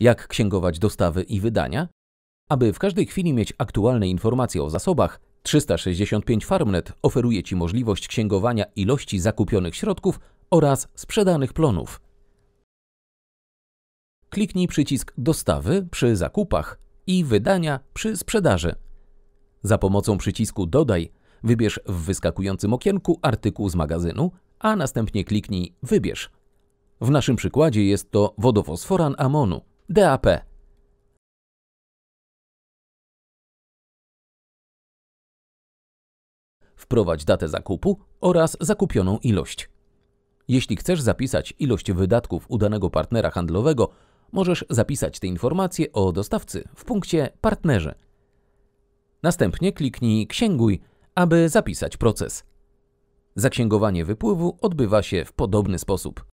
jak księgować dostawy i wydania, aby w każdej chwili mieć aktualne informacje o zasobach, 365 Farmnet oferuje Ci możliwość księgowania ilości zakupionych środków oraz sprzedanych plonów. Kliknij przycisk Dostawy przy zakupach i Wydania przy sprzedaży. Za pomocą przycisku Dodaj wybierz w wyskakującym okienku artykuł z magazynu, a następnie kliknij Wybierz. W naszym przykładzie jest to wodofosforan amonu. DAP. Wprowadź datę zakupu oraz zakupioną ilość. Jeśli chcesz zapisać ilość wydatków u danego partnera handlowego, możesz zapisać te informacje o dostawcy w punkcie Partnerze. Następnie kliknij Księguj, aby zapisać proces. Zaksięgowanie wypływu odbywa się w podobny sposób.